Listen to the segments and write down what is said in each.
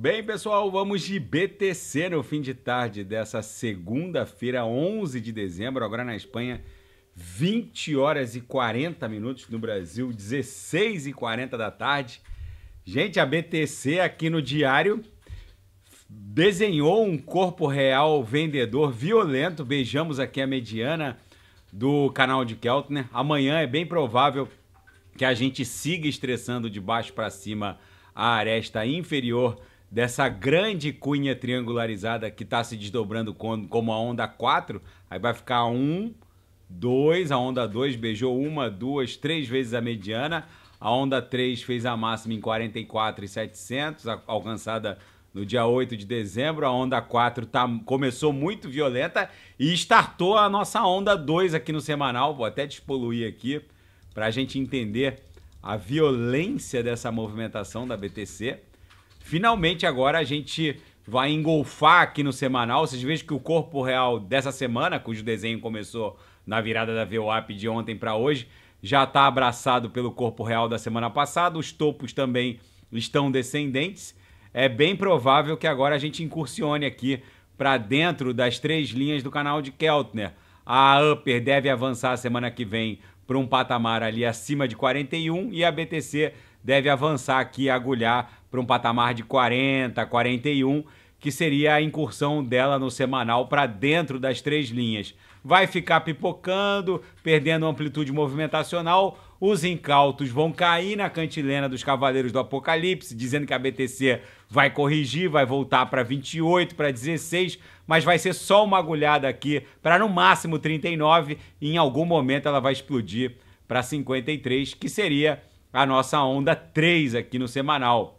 Bem, pessoal, vamos de BTC no fim de tarde dessa segunda-feira, 11 de dezembro, agora na Espanha, 20 horas e 40 minutos, no Brasil, 16 e 40 da tarde. Gente, a BTC aqui no diário desenhou um corpo real vendedor violento. Beijamos aqui a mediana do canal de Keltner. Amanhã é bem provável que a gente siga estressando de baixo para cima a aresta inferior dessa grande cunha triangularizada que está se desdobrando como a onda 4, aí vai ficar 1, 2, a onda 2 beijou uma, duas, três vezes a mediana, a onda 3 fez a máxima em 44,700, alcançada no dia 8 de dezembro, a onda 4 tá, começou muito violenta e startou a nossa onda 2 aqui no semanal. Vou até despoluir aqui para a gente entender a violência dessa movimentação da BTC. Finalmente agora a gente vai engolfar aqui no semanal. Vocês vejam que o corpo real dessa semana, cujo desenho começou na virada da VWAP de ontem para hoje, já está abraçado pelo corpo real da semana passada. Os topos também estão descendentes. É bem provável que agora a gente incursione aqui para dentro das três linhas do canal de Keltner. A Upper deve avançar semana que vem para um patamar ali acima de 41 e a BTC deve avançar aqui, agulhar para um patamar de 40, 41, que seria a incursão dela no semanal para dentro das três linhas. Vai ficar pipocando, perdendo amplitude movimentacional. Os incautos vão cair na cantilena dos Cavaleiros do Apocalipse, dizendo que a BTC vai corrigir, vai voltar para 28, para 16, mas vai ser só uma agulhada aqui para no máximo 39 e em algum momento ela vai explodir para 53, que seria a nossa onda 3 aqui no semanal.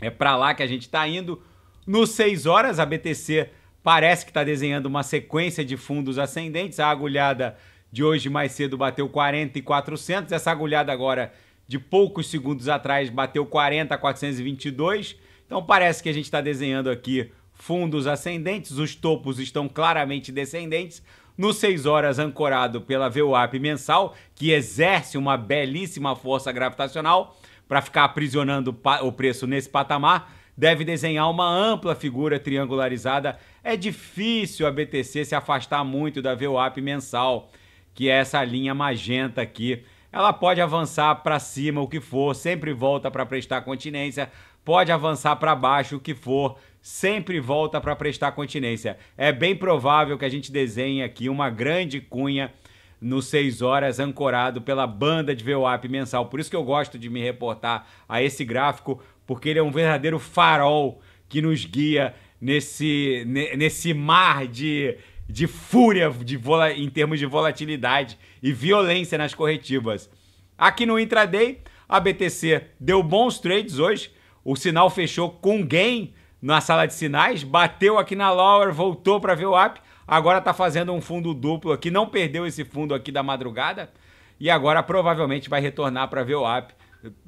É para lá que a gente está indo. nos 6 horas, a BTC parece que está desenhando uma sequência de fundos ascendentes. A agulhada de hoje mais cedo bateu 40,400. Essa agulhada agora, de poucos segundos atrás, bateu 40,422. Então parece que a gente está desenhando aqui fundos ascendentes. Os topos estão claramente descendentes. No 6 Horas, ancorado pela VWAP mensal, que exerce uma belíssima força gravitacional para ficar aprisionando o preço nesse patamar, deve desenhar uma ampla figura triangularizada. É difícil a BTC se afastar muito da VWAP mensal, que é essa linha magenta aqui. Ela pode avançar para cima o que for, sempre volta para prestar continência, pode avançar para baixo o que for, sempre volta para prestar continência. É bem provável que a gente desenhe aqui uma grande cunha no 6 horas, ancorado pela banda de VWAP mensal. Por isso que eu gosto de me reportar a esse gráfico, porque ele é um verdadeiro farol que nos guia nesse, nesse mar de, de fúria de vola, em termos de volatilidade e violência nas corretivas. Aqui no intraday, a BTC deu bons trades hoje. O sinal fechou com gain na sala de sinais, bateu aqui na Lower, voltou para ver o app, agora está fazendo um fundo duplo aqui, não perdeu esse fundo aqui da madrugada e agora provavelmente vai retornar para ver o app,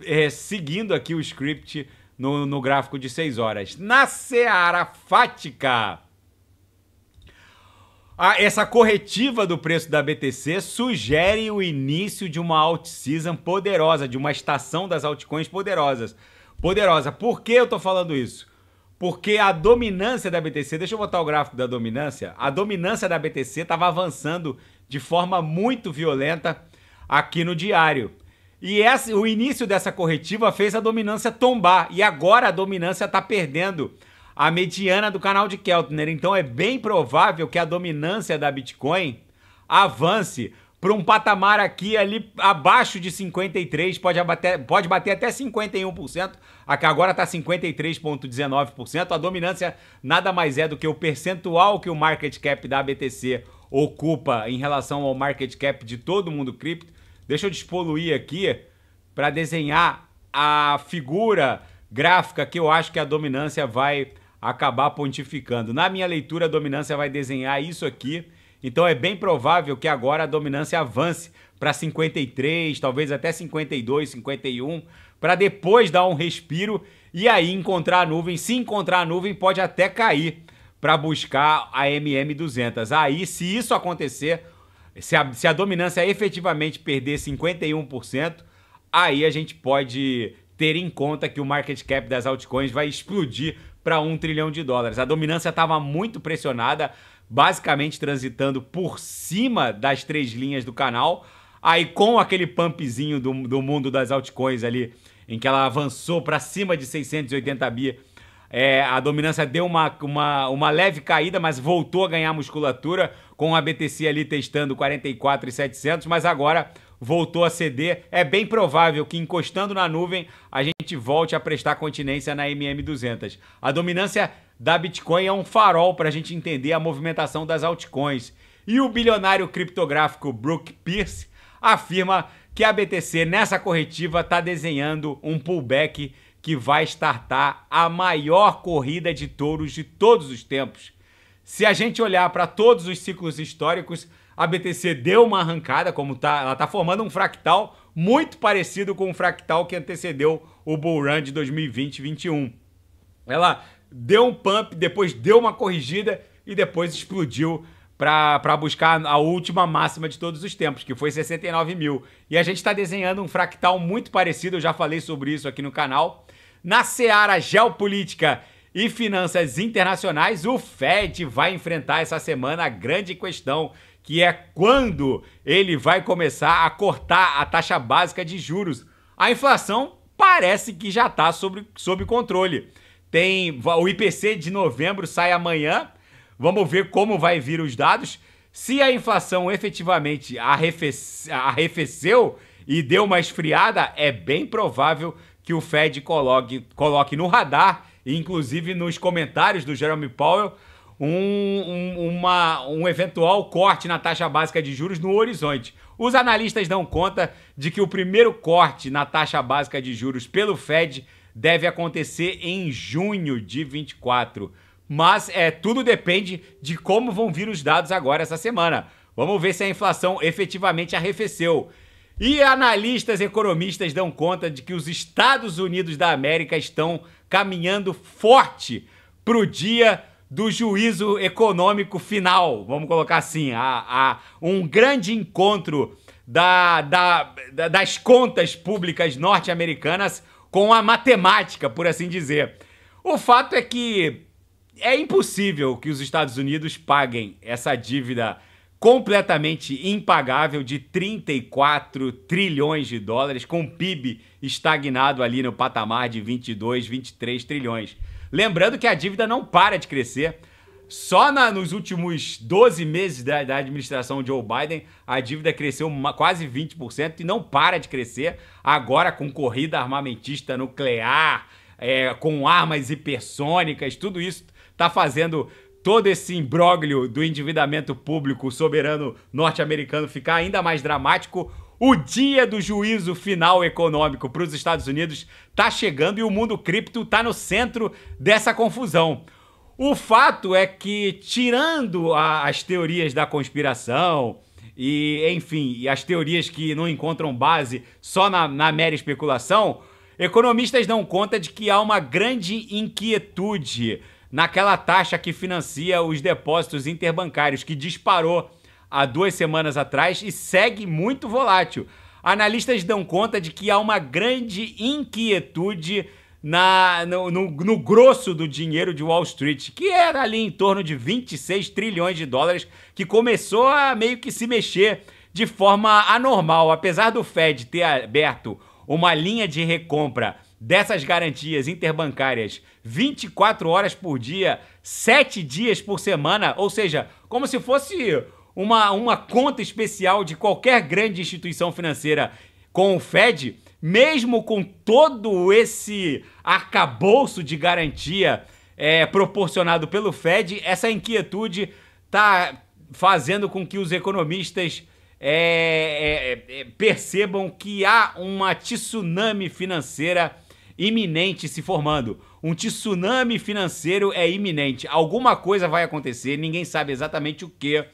é, seguindo aqui o script no, no gráfico de 6 horas. Na Seara Fática, a, essa corretiva do preço da BTC sugere o início de uma alt-season poderosa, de uma estação das altcoins poderosas. Poderosa. Por que eu estou falando isso? Porque a dominância da BTC, deixa eu botar o gráfico da dominância, a dominância da BTC estava avançando de forma muito violenta aqui no diário. E essa, o início dessa corretiva fez a dominância tombar. E agora a dominância está perdendo a mediana do canal de Keltner. Então é bem provável que a dominância da Bitcoin avance para um patamar aqui ali abaixo de 53, pode bater, pode bater até 51%, aqui agora está 53,19%. A dominância nada mais é do que o percentual que o market cap da BTC ocupa em relação ao market cap de todo mundo cripto. Deixa eu despoluir aqui para desenhar a figura gráfica que eu acho que a dominância vai acabar pontificando. Na minha leitura, a dominância vai desenhar isso aqui então é bem provável que agora a dominância avance para 53, talvez até 52, 51, para depois dar um respiro e aí encontrar a nuvem. Se encontrar a nuvem, pode até cair para buscar a MM200. Aí, se isso acontecer, se a, se a dominância efetivamente perder 51%, aí a gente pode ter em conta que o market cap das altcoins vai explodir para um trilhão de dólares. A dominância estava muito pressionada basicamente transitando por cima das três linhas do canal. Aí com aquele pumpzinho do, do mundo das altcoins ali, em que ela avançou para cima de 680 bi, é, a dominância deu uma, uma, uma leve caída, mas voltou a ganhar musculatura, com a BTC ali testando 44,700, mas agora voltou a ceder. É bem provável que encostando na nuvem, a gente volte a prestar continência na MM200. A dominância da Bitcoin é um farol para a gente entender a movimentação das altcoins. E o bilionário criptográfico Brooke Pierce afirma que a BTC nessa corretiva está desenhando um pullback que vai startar a maior corrida de touros de todos os tempos. Se a gente olhar para todos os ciclos históricos, a BTC deu uma arrancada, como tá, ela está formando um fractal muito parecido com o fractal que antecedeu o bull run de 2020-21. Ela deu um pump, depois deu uma corrigida e depois explodiu para buscar a última máxima de todos os tempos, que foi 69 mil. E a gente está desenhando um fractal muito parecido, eu já falei sobre isso aqui no canal. Na seara geopolítica e finanças internacionais, o Fed vai enfrentar essa semana a grande questão, que é quando ele vai começar a cortar a taxa básica de juros. A inflação parece que já está sob, sob controle. Tem o IPC de novembro sai amanhã. Vamos ver como vai vir os dados. Se a inflação efetivamente arrefece, arrefeceu e deu uma esfriada, é bem provável que o Fed coloque, coloque no radar, inclusive nos comentários do Jeremy Powell, um, um, uma, um eventual corte na taxa básica de juros no horizonte. Os analistas dão conta de que o primeiro corte na taxa básica de juros pelo Fed deve acontecer em junho de 24. Mas é tudo depende de como vão vir os dados agora essa semana. Vamos ver se a inflação efetivamente arrefeceu. E analistas economistas dão conta de que os Estados Unidos da América estão caminhando forte para o dia do juízo econômico final, vamos colocar assim, a, a um grande encontro da, da, da, das contas públicas norte-americanas com a matemática, por assim dizer. O fato é que é impossível que os Estados Unidos paguem essa dívida completamente impagável de 34 trilhões de dólares, com o PIB estagnado ali no patamar de 22, 23 trilhões. Lembrando que a dívida não para de crescer. Só na, nos últimos 12 meses da, da, administração Joe Biden, a dívida cresceu uma, quase 20% e não para de crescer. Agora, com corrida armamentista nuclear, é, com armas hipersônicas, tudo isso está fazendo todo esse imbróglio do endividamento público soberano norte-americano ficar ainda mais dramático. O dia do juízo final econômico para os Estados Unidos está chegando e o mundo cripto está no centro dessa confusão. O fato é que, tirando a, as teorias da conspiração e, enfim, e as teorias que não encontram base só na, na mera especulação, economistas dão conta de que há uma grande inquietude naquela taxa que financia os depósitos interbancários, que disparou há duas semanas atrás e segue muito volátil. Analistas dão conta de que há uma grande inquietude na, no, no, no, grosso do dinheiro de Wall Street, que era ali em torno de 26 trilhões de dólares, que começou a meio que se mexer de forma anormal. Apesar do Fed ter aberto uma linha de recompra dessas garantias interbancárias 24 horas por dia, 7 dias por semana, ou seja, como se fosse uma, uma conta especial de qualquer grande instituição financeira com o Fed mesmo com todo esse arcabouço de garantia é, proporcionado pelo Fed, essa inquietude está fazendo com que os economistas é, é, é, percebam que há uma tsunami financeira iminente se formando. Um tsunami financeiro é iminente. Alguma coisa vai acontecer, ninguém sabe exatamente o que.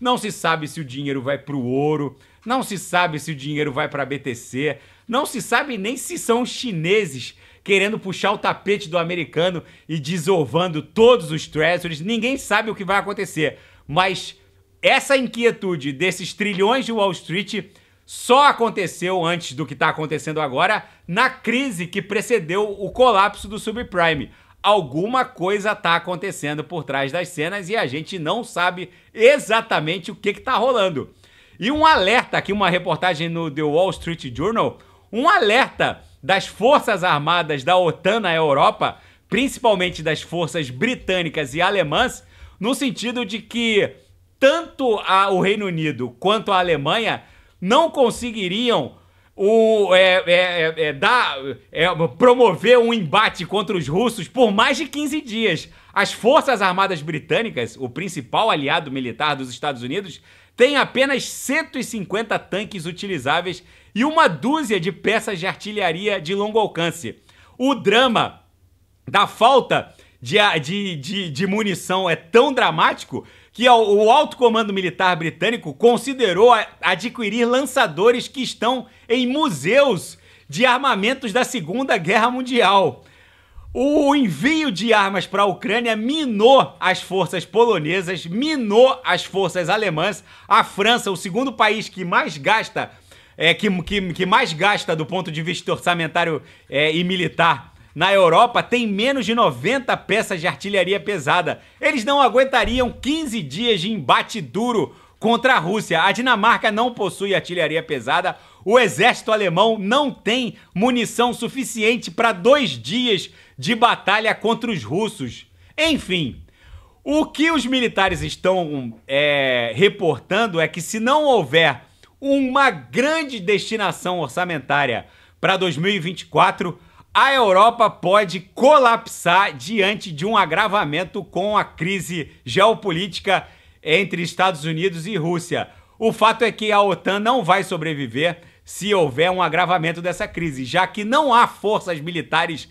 Não se sabe se o dinheiro vai para o ouro, não se sabe se o dinheiro vai para a BTC, não se sabe nem se são chineses querendo puxar o tapete do americano e desovando todos os treasuries. Ninguém sabe o que vai acontecer. Mas essa inquietude desses trilhões de Wall Street só aconteceu antes do que está acontecendo agora na crise que precedeu o colapso do subprime. Alguma coisa está acontecendo por trás das cenas e a gente não sabe exatamente o que está rolando. E um alerta aqui, uma reportagem no The Wall Street Journal um alerta das forças armadas da OTAN na Europa, principalmente das forças britânicas e alemãs, no sentido de que tanto a, o Reino Unido quanto a Alemanha não conseguiriam o, é, é, é, é dar, é, promover um embate contra os russos por mais de 15 dias. As Forças Armadas Britânicas, o principal aliado militar dos Estados Unidos, tem apenas 150 tanques utilizáveis e uma dúzia de peças de artilharia de longo alcance. O drama da falta de, de, de, de munição é tão dramático que o alto comando militar britânico considerou adquirir lançadores que estão em museus de armamentos da Segunda Guerra Mundial. O envio de armas para a Ucrânia minou as forças polonesas, minou as forças alemãs. A França, o segundo país que mais gasta, é, que, que, que mais gasta do ponto de vista orçamentário é, e militar na Europa, tem menos de 90 peças de artilharia pesada. Eles não aguentariam 15 dias de embate duro contra a Rússia. A Dinamarca não possui artilharia pesada. O exército alemão não tem munição suficiente para dois dias de batalha contra os russos. Enfim, o que os militares estão é, reportando é que se não houver uma grande destinação orçamentária para 2024, a Europa pode colapsar diante de um agravamento com a crise geopolítica entre Estados Unidos e Rússia. O fato é que a OTAN não vai sobreviver se houver um agravamento dessa crise, já que não há forças militares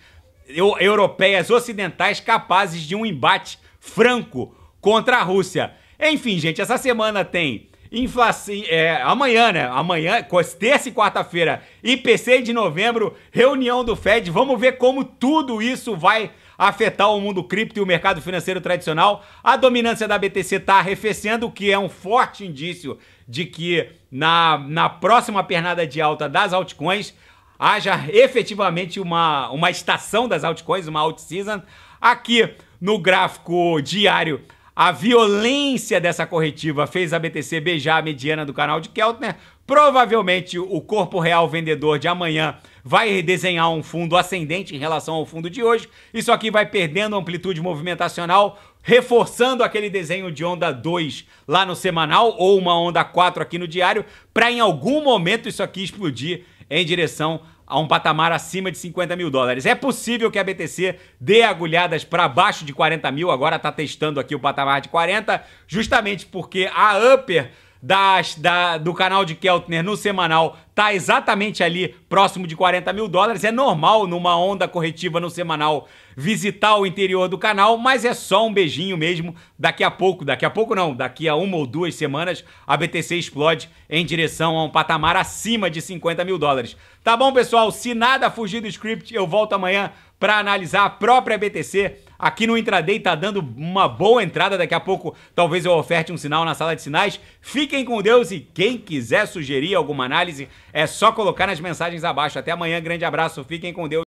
europeias ocidentais capazes de um embate franco contra a Rússia. Enfim, gente, essa semana tem inflação. É, amanhã, né? Amanhã, terça e quarta-feira, IPC de novembro, reunião do Fed. Vamos ver como tudo isso vai afetar o mundo cripto e o mercado financeiro tradicional. A dominância da BTC está arrefecendo, o que é um forte indício de que na, na próxima pernada de alta das altcoins haja efetivamente uma, uma estação das altcoins, uma alt-season. Aqui no gráfico diário, a violência dessa corretiva fez a BTC beijar a mediana do canal de Keltner. Provavelmente o corpo real vendedor de amanhã vai desenhar um fundo ascendente em relação ao fundo de hoje. Isso aqui vai perdendo amplitude movimentacional, reforçando aquele desenho de onda 2 lá no semanal ou uma onda 4 aqui no diário, para em algum momento isso aqui explodir em direção a um patamar acima de 50 mil dólares. É possível que a BTC dê agulhadas para baixo de 40 mil, agora está testando aqui o patamar de 40, justamente porque a Upper das, da, do canal de Keltner no semanal tá exatamente ali, próximo de 40 mil dólares. É normal, numa onda corretiva no semanal, visitar o interior do canal, mas é só um beijinho mesmo. Daqui a pouco, daqui a pouco não, daqui a uma ou duas semanas, a BTC explode em direção a um patamar acima de 50 mil dólares. Tá bom, pessoal? Se nada fugir do script, eu volto amanhã para analisar a própria BTC. Aqui no Intraday tá dando uma boa entrada, daqui a pouco talvez eu oferte um sinal na sala de sinais. Fiquem com Deus e quem quiser sugerir alguma análise é só colocar nas mensagens abaixo. Até amanhã, grande abraço, fiquem com Deus.